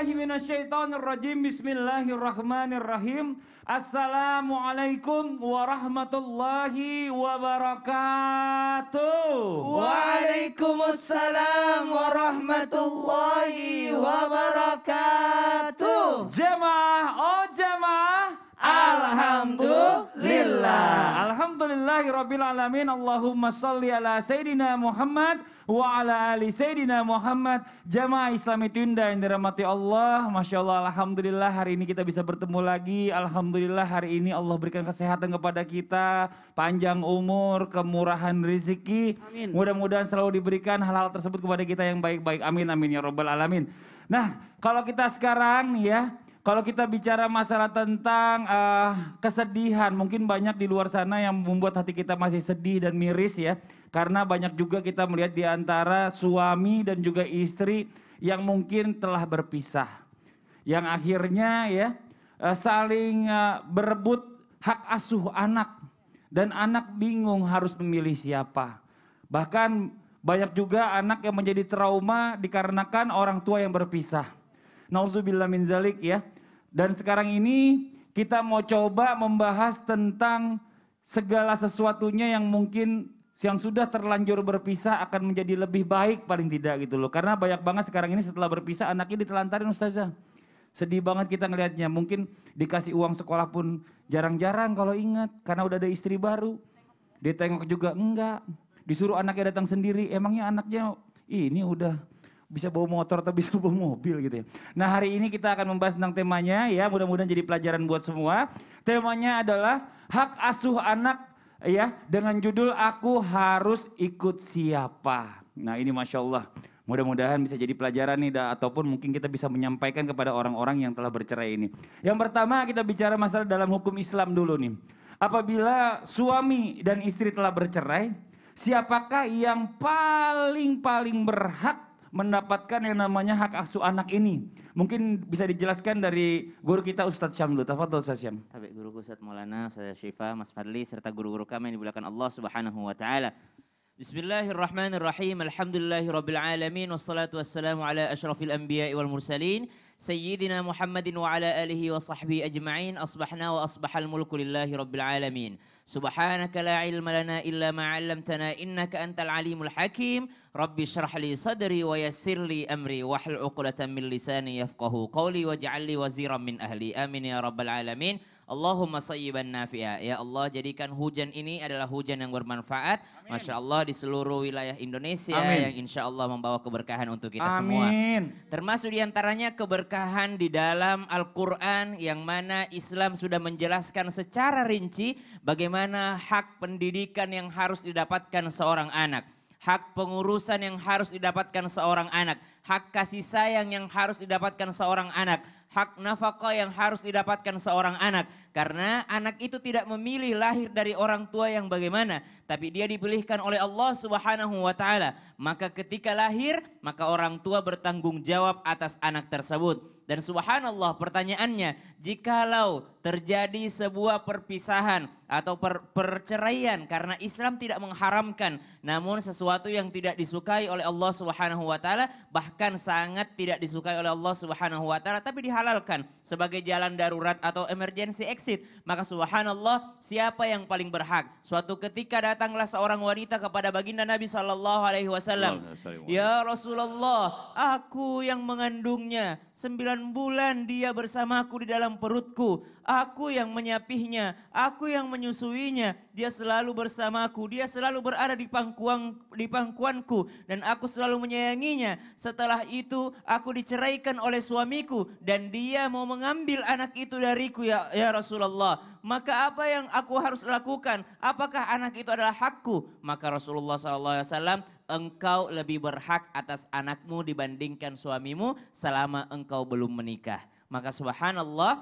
billahi minasyaitonir rajim. Bismillahirrahmanirrahim. Assalamualaikum warahmatullahi wabarakatuh. Waalaikumsalam warahmatullahi wabarakatuh. Jemaah Alhamdulillah. Alhamdulillah Rabbil Alamin. Allahumma salli ala Sayyidina Muhammad wa ala ali Sayyidina Muhammad. Jamaah Islami Tunda yang dirahmati Allah. Masya Allah Alhamdulillah hari ini kita bisa bertemu lagi. Alhamdulillah hari ini Allah berikan kesehatan kepada kita. Panjang umur, kemurahan rezeki. Mudah-mudahan selalu diberikan hal-hal tersebut kepada kita yang baik-baik. Amin amin ya Rabbal Alamin. Nah kalau kita sekarang ya kalau kita bicara masalah tentang uh, kesedihan, mungkin banyak di luar sana yang membuat hati kita masih sedih dan miris ya. Karena banyak juga kita melihat di antara suami dan juga istri yang mungkin telah berpisah. Yang akhirnya ya uh, saling uh, berebut hak asuh anak. Dan anak bingung harus memilih siapa. Bahkan banyak juga anak yang menjadi trauma dikarenakan orang tua yang berpisah. Nauzubillah min zalik ya. Dan sekarang ini kita mau coba membahas tentang segala sesuatunya yang mungkin yang sudah terlanjur berpisah akan menjadi lebih baik paling tidak gitu loh. Karena banyak banget sekarang ini setelah berpisah anaknya ditelantarin ustazah. Sedih banget kita ngelihatnya. Mungkin dikasih uang sekolah pun jarang-jarang kalau ingat karena udah ada istri baru. ditengok juga enggak. Disuruh anaknya datang sendiri. Emangnya anaknya ini udah bisa bawa motor atau bisa bawa mobil gitu ya. Nah hari ini kita akan membahas tentang temanya ya mudah-mudahan jadi pelajaran buat semua. Temanya adalah hak asuh anak ya dengan judul aku harus ikut siapa. Nah ini masya Allah mudah-mudahan bisa jadi pelajaran nih da, ataupun mungkin kita bisa menyampaikan kepada orang-orang yang telah bercerai ini. Yang pertama kita bicara masalah dalam hukum Islam dulu nih. Apabila suami dan istri telah bercerai, siapakah yang paling-paling berhak mendapatkan yang namanya hak asuh anak ini. Mungkin bisa dijelaskan dari guru kita Ustadz Syam dulu, Tafadhol Ustadz Syam. Tapi guru Ustadz Maulana, Ustadz Syifa, Mas Fadli, serta guru-guru kami yang dimuliakan Allah Subhanahu wa taala. Bismillahirrahmanirrahim. Alhamdulillahirabbil alamin wassalatu wassalamu ala ashrafil anbiya wal mursalin sayyidina Muhammadin wa ala alihi wa sahbihi ajma'in. Asbahna wa asbahal mulku lillahi rabbil alamin. سبحانك لا علم لنا إلا ما علمتنا إنك أنت العليم الحكيم رب اشرح لي صدري ويسر لي أمري واحلل عقلة من لساني يفقه قولي واجعل لي وزيرا من أهلي آمين يا رب العالمين Allahumma sayyiban nafi'ah. Ya Allah, jadikan hujan ini adalah hujan yang bermanfaat. Amin. Masya Allah di seluruh wilayah Indonesia Amin. yang insya Allah membawa keberkahan untuk kita Amin. semua. Termasuk diantaranya keberkahan di dalam Al-Quran yang mana Islam sudah menjelaskan secara rinci bagaimana hak pendidikan yang harus didapatkan seorang anak. Hak pengurusan yang harus didapatkan seorang anak. Hak kasih sayang yang harus didapatkan seorang anak hak nafkah yang harus didapatkan seorang anak. Karena anak itu tidak memilih lahir dari orang tua yang bagaimana, tapi dia dipilihkan oleh Allah Subhanahu wa taala. Maka ketika lahir, maka orang tua bertanggung jawab atas anak tersebut. Dan subhanallah pertanyaannya, jikalau terjadi sebuah perpisahan atau per perceraian karena Islam tidak mengharamkan namun sesuatu yang tidak disukai oleh Allah Subhanahu wa taala bahkan sangat tidak disukai oleh Allah Subhanahu wa taala tapi dihalalkan sebagai jalan darurat atau emergency exit maka subhanallah siapa yang paling berhak suatu ketika datanglah seorang wanita kepada baginda Nabi sallallahu alaihi wasallam ya Rasulullah aku yang mengandungnya sembilan bulan dia bersamaku di dalam dalam perutku. Aku yang menyapihnya, aku yang menyusuinya. Dia selalu bersamaku, dia selalu berada di pangkuan di pangkuanku dan aku selalu menyayanginya. Setelah itu aku diceraikan oleh suamiku dan dia mau mengambil anak itu dariku ya ya Rasulullah. Maka apa yang aku harus lakukan? Apakah anak itu adalah hakku? Maka Rasulullah SAW engkau lebih berhak atas anakmu dibandingkan suamimu selama engkau belum menikah. Maka subhanallah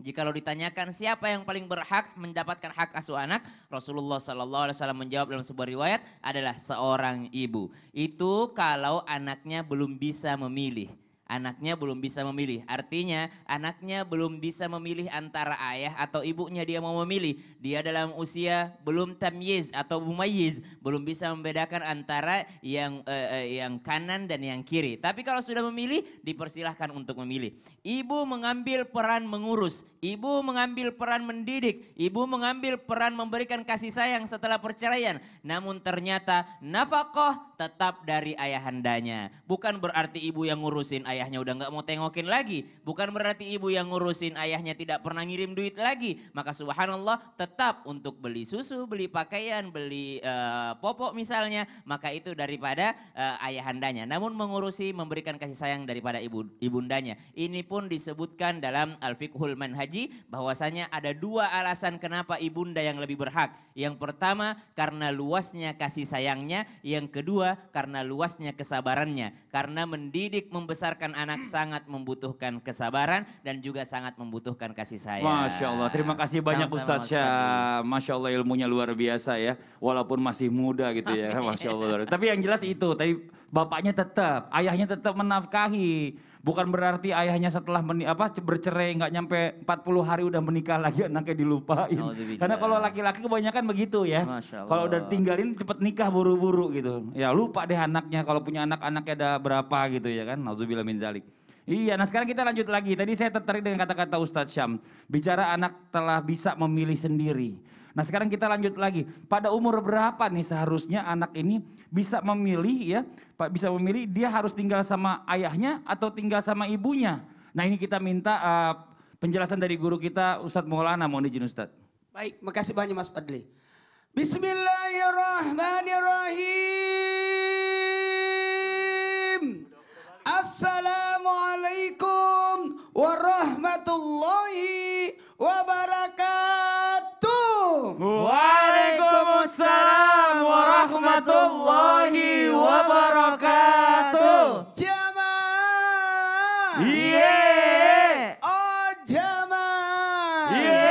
lo ditanyakan siapa yang paling berhak mendapatkan hak asuh anak, Rasulullah Sallallahu Alaihi Wasallam menjawab dalam sebuah riwayat adalah seorang ibu. Itu kalau anaknya belum bisa memilih anaknya belum bisa memilih. Artinya anaknya belum bisa memilih antara ayah atau ibunya dia mau memilih. Dia dalam usia belum tamyiz atau bumayiz, belum bisa membedakan antara yang eh, eh, yang kanan dan yang kiri. Tapi kalau sudah memilih dipersilahkan untuk memilih. Ibu mengambil peran mengurus, ibu mengambil peran mendidik, ibu mengambil peran memberikan kasih sayang setelah perceraian. Namun ternyata nafkah tetap dari ayahandanya. Bukan berarti ibu yang ngurusin ayah ayahnya udah nggak mau tengokin lagi. Bukan berarti ibu yang ngurusin ayahnya tidak pernah ngirim duit lagi. Maka subhanallah tetap untuk beli susu, beli pakaian, beli uh, popok misalnya. Maka itu daripada uh, ayahandanya. Namun mengurusi memberikan kasih sayang daripada ibu ibundanya. Ini pun disebutkan dalam Al-Fiqhul Manhaji bahwasanya ada dua alasan kenapa ibunda yang lebih berhak. Yang pertama karena luasnya kasih sayangnya. Yang kedua karena luasnya kesabarannya. Karena mendidik membesarkan anak sangat membutuhkan kesabaran dan juga sangat membutuhkan kasih sayang. Masya Allah, terima kasih banyak sama Syah. Masya Allah ilmunya luar biasa ya, walaupun masih muda gitu ya. Masya Allah. Tapi yang jelas itu, tapi bapaknya tetap, ayahnya tetap menafkahi Bukan berarti ayahnya setelah meni, apa bercerai nggak nyampe 40 hari udah menikah lagi anaknya dilupain. Karena kalau laki-laki kebanyakan begitu ya. Kalau udah tinggalin cepet nikah buru-buru gitu. Ya lupa deh anaknya kalau punya anak-anaknya ada berapa gitu ya kan. Nauzubillah min zalik. Iya, nah sekarang kita lanjut lagi. Tadi saya tertarik dengan kata-kata Ustadz Syam. Bicara anak telah bisa memilih sendiri. Nah sekarang kita lanjut lagi. Pada umur berapa nih seharusnya anak ini bisa memilih ya, pak bisa memilih dia harus tinggal sama ayahnya atau tinggal sama ibunya. Nah ini kita minta uh, penjelasan dari guru kita Ustadz Maulana, mohon izin Ustadz. Baik, makasih banyak Mas Padli. Bismillahirrahmanirrahim. Assalamualaikum warahmatullahi Iya. Oh, iya.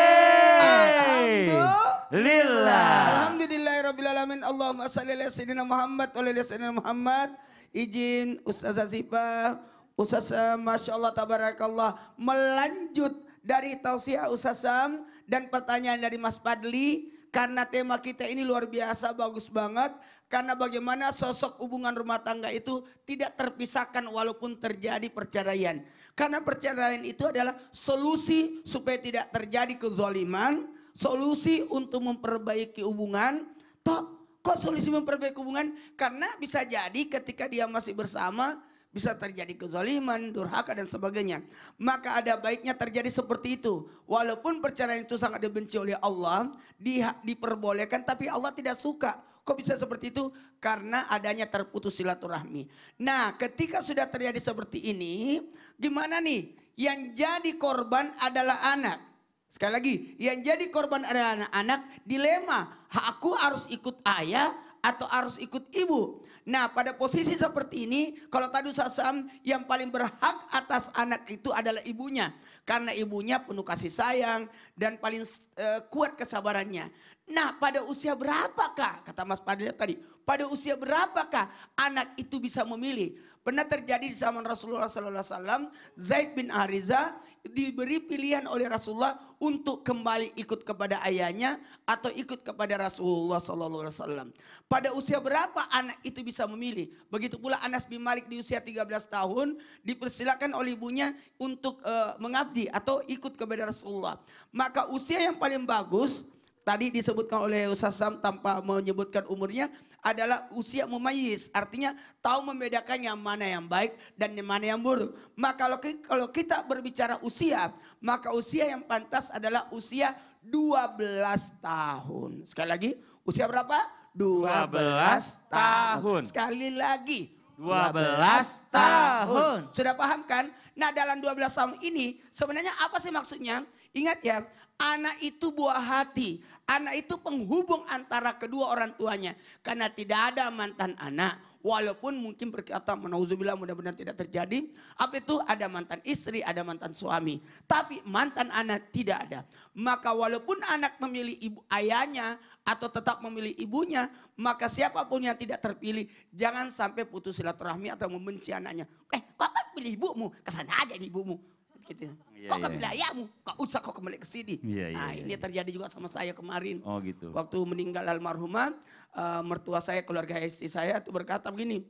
Alhamdulillah. Alhamdulillahirrahmanirrahim. Allahumma salli ala Sayyidina Muhammad wa ala Sayyidina Muhammad. Izin Ustazah Zipa, Ustazah Masya Allah Tabarakallah melanjut dari tausiah Ustaz Sam dan pertanyaan dari Mas Padli karena tema kita ini luar biasa bagus banget karena bagaimana sosok hubungan rumah tangga itu tidak terpisahkan walaupun terjadi perceraian. Karena perceraian itu adalah solusi supaya tidak terjadi kezoliman. Solusi untuk memperbaiki hubungan. Toh, kok solusi memperbaiki hubungan? Karena bisa jadi ketika dia masih bersama, bisa terjadi kezaliman, durhaka dan sebagainya. Maka ada baiknya terjadi seperti itu. Walaupun perceraian itu sangat dibenci oleh Allah, di, diperbolehkan tapi Allah tidak suka. Kok bisa seperti itu? Karena adanya terputus silaturahmi. Nah, ketika sudah terjadi seperti ini, gimana nih? Yang jadi korban adalah anak. Sekali lagi, yang jadi korban adalah anak-anak. Dilema, aku harus ikut ayah atau harus ikut ibu. Nah, pada posisi seperti ini, kalau tadi sasam yang paling berhak atas anak itu adalah ibunya. Karena ibunya penuh kasih sayang dan paling uh, kuat kesabarannya. Nah pada usia berapakah, kata Mas Padilla tadi, pada usia berapakah anak itu bisa memilih? Pernah terjadi di zaman Rasulullah SAW, Zaid bin Ariza diberi pilihan oleh Rasulullah untuk kembali ikut kepada ayahnya atau ikut kepada Rasulullah SAW. Pada usia berapa anak itu bisa memilih? Begitu pula Anas bin Malik di usia 13 tahun dipersilakan oleh ibunya untuk eh, mengabdi atau ikut kepada Rasulullah. Maka usia yang paling bagus tadi disebutkan oleh Ustaz Sam tanpa menyebutkan umurnya adalah usia mumayis Artinya tahu membedakannya mana yang baik dan yang mana yang buruk. Maka kalau kita berbicara usia, maka usia yang pantas adalah usia 12 tahun. Sekali lagi, usia berapa? 12, belas tahun. Sekali lagi, dua 12 tahun. Sudah paham kan? Nah, dalam 12 tahun ini sebenarnya apa sih maksudnya? Ingat ya, anak itu buah hati. Anak itu penghubung antara kedua orang tuanya. Karena tidak ada mantan anak. Walaupun mungkin berkata menauzubillah mudah-mudahan tidak terjadi. Apa itu ada mantan istri, ada mantan suami. Tapi mantan anak tidak ada. Maka walaupun anak memilih ibu ayahnya atau tetap memilih ibunya. Maka siapapun yang tidak terpilih. Jangan sampai putus silaturahmi atau membenci anaknya. Eh kok tak pilih ibumu? Kesana aja di ibumu. Gitu. Iya, kok ke wilayahmu, kok usah kok kembali ke sini. Iya, iya, nah, ini terjadi juga sama saya kemarin. Oh gitu. Waktu meninggal almarhumah, uh, mertua saya, keluarga istri saya itu berkata begini,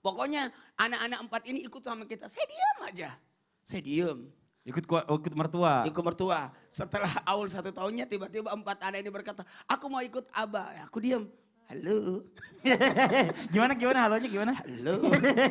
pokoknya anak-anak empat ini ikut sama kita. Saya diam aja. Saya diam. Ikut, oh, ikut mertua. Ikut mertua. Setelah awal satu tahunnya tiba-tiba empat anak ini berkata, aku mau ikut abah. Ya, aku diam halo. gimana gimana halonya gimana? Halo.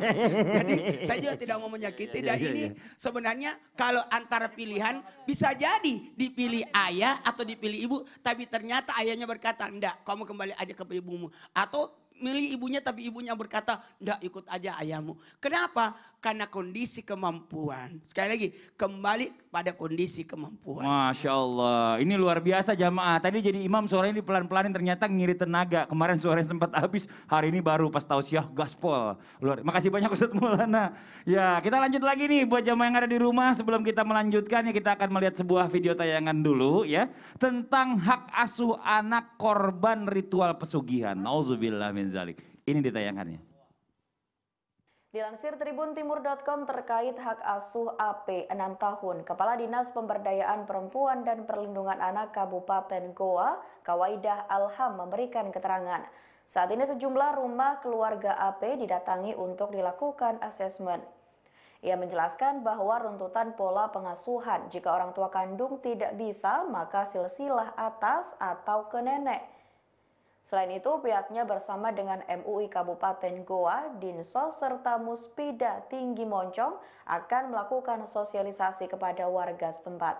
Jadi saya juga tidak mau menyakiti ya, dan ya, ini ya. sebenarnya kalau antara pilihan bisa jadi dipilih ayah atau dipilih ibu tapi ternyata ayahnya berkata enggak kamu kembali aja ke ibumu atau milih ibunya tapi ibunya berkata enggak ikut aja ayahmu. Kenapa? karena kondisi kemampuan. Sekali lagi, kembali pada kondisi kemampuan. Masya Allah, ini luar biasa jamaah. Tadi jadi imam suaranya di pelan pelan ternyata ngiri tenaga. Kemarin suaranya sempat habis, hari ini baru pas siah gaspol. Luar, makasih banyak Ustadz Maulana. Ya, kita lanjut lagi nih buat jamaah yang ada di rumah. Sebelum kita melanjutkan ya kita akan melihat sebuah video tayangan dulu ya. Tentang hak asuh anak korban ritual pesugihan. Nauzubillah min zalik. Ini ditayangkannya. Dilansir Tribun Timur.com terkait hak asuh AP 6 tahun, Kepala Dinas Pemberdayaan Perempuan dan Perlindungan Anak Kabupaten Goa, Kawaidah Alham memberikan keterangan. Saat ini sejumlah rumah keluarga AP didatangi untuk dilakukan asesmen. Ia menjelaskan bahwa runtutan pola pengasuhan jika orang tua kandung tidak bisa maka silsilah atas atau ke nenek. Selain itu, pihaknya bersama dengan MUI Kabupaten Goa, Dinsos, serta Muspida Tinggi Moncong akan melakukan sosialisasi kepada warga setempat.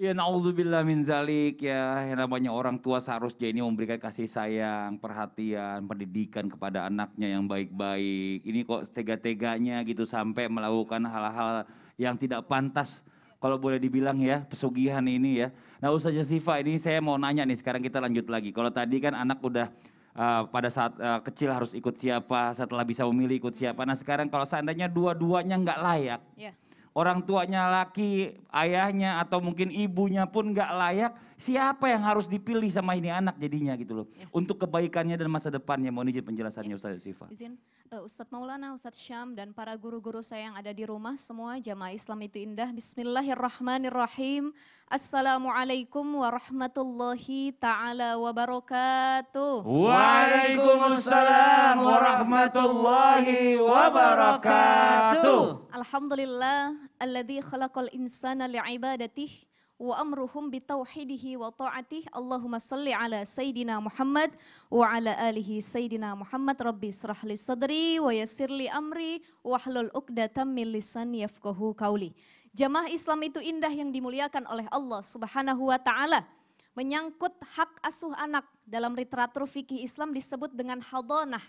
Ya na'udzubillah min zalik ya yang namanya orang tua seharusnya ini memberikan kasih sayang, perhatian, pendidikan kepada anaknya yang baik-baik. Ini kok tega-teganya gitu sampai melakukan hal-hal yang tidak pantas kalau boleh dibilang ya pesugihan ini ya. Nah usaha Siva ini saya mau nanya nih sekarang kita lanjut lagi. Kalau tadi kan anak udah uh, pada saat uh, kecil harus ikut siapa, setelah bisa memilih ikut siapa. Nah sekarang kalau seandainya dua-duanya nggak layak, yeah orang tuanya laki, ayahnya atau mungkin ibunya pun nggak layak, siapa yang harus dipilih sama ini anak jadinya gitu loh. Ya. Untuk kebaikannya dan masa depannya, mohon izin penjelasannya ya. Ustaz Yusifah. Izin, uh, eh, Ustadz Maulana, Ustadz Syam, dan para guru-guru saya yang ada di rumah, semua jamaah Islam itu indah. Bismillahirrahmanirrahim. Assalamualaikum warahmatullahi ta'ala wabarakatuh. Waalaikumsalam warahmatullahi wabarakatuh. Alhamdulillah alladzi khalaqal insana li'ibadatih wa amruhum bitauhidihi wa ta'atih Allahumma salli ala Sayyidina Muhammad wa ala alihi Sayyidina Muhammad Rabbi israh li sadri wa yassir li amri wa hlul uqdatan min lisan yafqahu kauli Jamaah Islam itu indah yang dimuliakan oleh Allah Subhanahu wa taala menyangkut hak asuh anak dalam literatur fikih Islam disebut dengan hadonah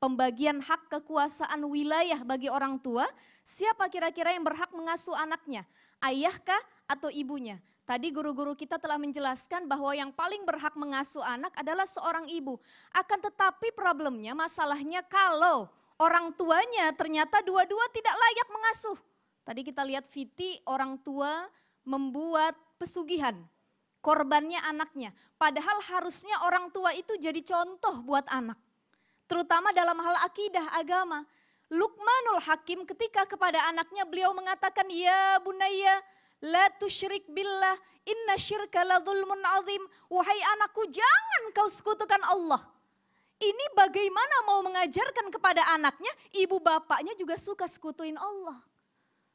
pembagian hak kekuasaan wilayah bagi orang tua, siapa kira-kira yang berhak mengasuh anaknya? Ayahkah atau ibunya? Tadi guru-guru kita telah menjelaskan bahwa yang paling berhak mengasuh anak adalah seorang ibu. Akan tetapi problemnya, masalahnya kalau orang tuanya ternyata dua-dua tidak layak mengasuh. Tadi kita lihat Viti, orang tua membuat pesugihan. Korbannya anaknya. Padahal harusnya orang tua itu jadi contoh buat anak terutama dalam hal akidah agama. Lukmanul Hakim ketika kepada anaknya beliau mengatakan, Ya bunaya, la tusyrik billah, inna syirka la zulmun azim. Wahai anakku, jangan kau sekutukan Allah. Ini bagaimana mau mengajarkan kepada anaknya, ibu bapaknya juga suka sekutuin Allah.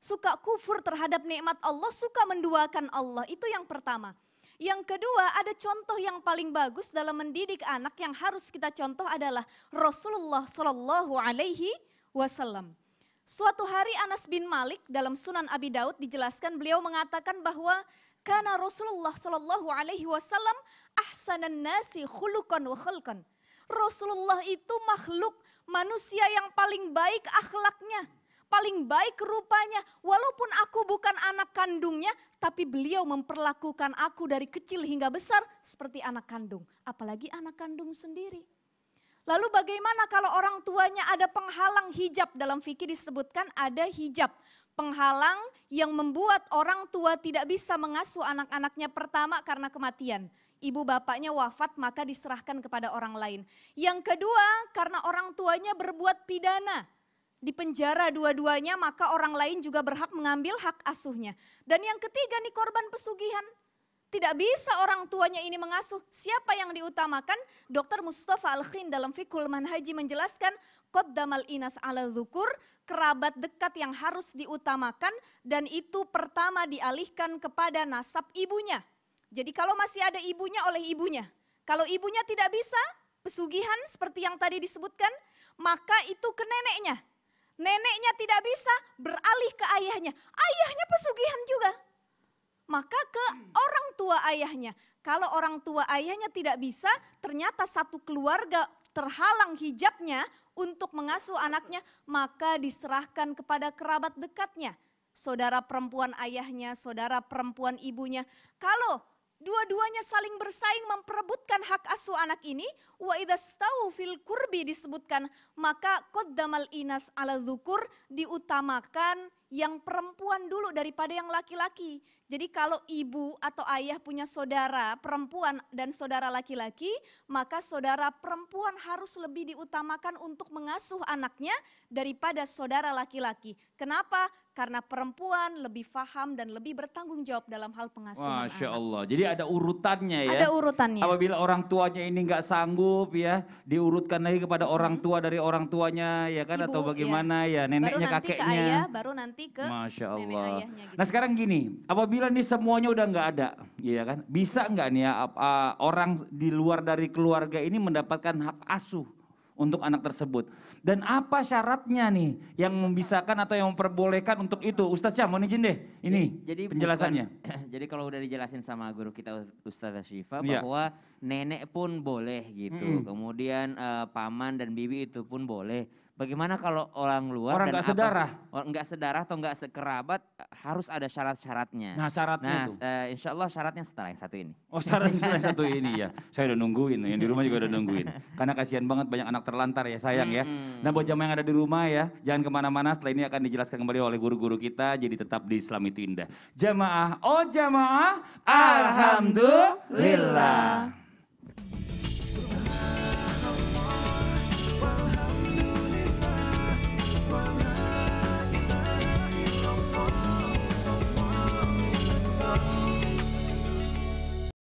Suka kufur terhadap nikmat Allah, suka menduakan Allah. Itu yang pertama. Yang kedua, ada contoh yang paling bagus dalam mendidik anak yang harus kita contoh adalah Rasulullah Shallallahu Alaihi Wasallam. Suatu hari Anas bin Malik dalam Sunan Abi Daud dijelaskan beliau mengatakan bahwa karena Rasulullah Shallallahu Alaihi Wasallam ahsanan nasi khulukan wa khulkan. Rasulullah itu makhluk manusia yang paling baik akhlaknya, paling baik rupanya. Walaupun aku bukan anak kandungnya, tapi beliau memperlakukan aku dari kecil hingga besar seperti anak kandung, apalagi anak kandung sendiri. Lalu bagaimana kalau orang tuanya ada penghalang hijab dalam fikih disebutkan ada hijab, penghalang yang membuat orang tua tidak bisa mengasuh anak-anaknya pertama karena kematian. Ibu bapaknya wafat maka diserahkan kepada orang lain. Yang kedua karena orang tuanya berbuat pidana, di penjara dua-duanya maka orang lain juga berhak mengambil hak asuhnya. Dan yang ketiga nih korban pesugihan. Tidak bisa orang tuanya ini mengasuh. Siapa yang diutamakan? Dokter Mustafa Al-Khin dalam Fikul Manhaji menjelaskan Qoddamal inas ala zukur, kerabat dekat yang harus diutamakan dan itu pertama dialihkan kepada nasab ibunya. Jadi kalau masih ada ibunya oleh ibunya. Kalau ibunya tidak bisa, pesugihan seperti yang tadi disebutkan, maka itu ke neneknya. Neneknya tidak bisa beralih ke ayahnya. Ayahnya pesugihan juga. Maka ke orang tua ayahnya. Kalau orang tua ayahnya tidak bisa, ternyata satu keluarga terhalang hijabnya untuk mengasuh anaknya, maka diserahkan kepada kerabat dekatnya. Saudara perempuan ayahnya, saudara perempuan ibunya. Kalau Dua-duanya saling bersaing memperebutkan hak asuh anak ini. Wa idastau fil kurbi disebutkan. Maka koddamal inas ala zukur diutamakan yang perempuan dulu daripada yang laki-laki. Jadi kalau ibu atau ayah punya saudara perempuan dan saudara laki-laki, maka saudara perempuan harus lebih diutamakan untuk mengasuh anaknya daripada saudara laki-laki. Kenapa? Karena perempuan lebih faham dan lebih bertanggung jawab dalam hal pengasuhan Masya anak. Allah. Jadi ada urutannya ya. Ada urutannya. Apabila orang tuanya ini nggak sanggup ya, diurutkan lagi kepada orang hmm. tua dari orang tuanya ya kan Ibu, atau ya. bagaimana ya, ya neneknya baru nanti kakeknya. Ke ayah, baru nanti ke Masya Allah. Nenek ayahnya, gitu. Nah sekarang gini, apabila bilang ini semuanya udah nggak ada, ya kan? Bisa nggak nih ya uh, orang di luar dari keluarga ini mendapatkan hak asuh untuk anak tersebut? Dan apa syaratnya nih yang membisakan atau yang memperbolehkan untuk itu? Ustadz Syah, mohon izin deh. Ini jadi, penjelasannya. Bukan, jadi kalau udah dijelasin sama guru kita Ustadz Syifa ya. bahwa nenek pun boleh gitu. Hmm. Kemudian uh, paman dan bibi itu pun boleh. Bagaimana kalau orang luar orang dan apa? sedarah, orang nggak sedarah atau nggak sekerabat harus ada syarat-syaratnya. Nah syaratnya nah, tuh. Eh, uh, insya Allah syaratnya setelah yang satu ini. Oh syaratnya setelah satu ini ya. Saya udah nungguin, yang di rumah juga udah nungguin. Karena kasihan banget banyak anak terlantar ya sayang hmm, ya. Nah buat jamaah yang ada di rumah ya, jangan kemana-mana. Setelah ini akan dijelaskan kembali oleh guru-guru kita. Jadi tetap di Islam itu indah. Jamaah, oh jamaah, alhamdulillah.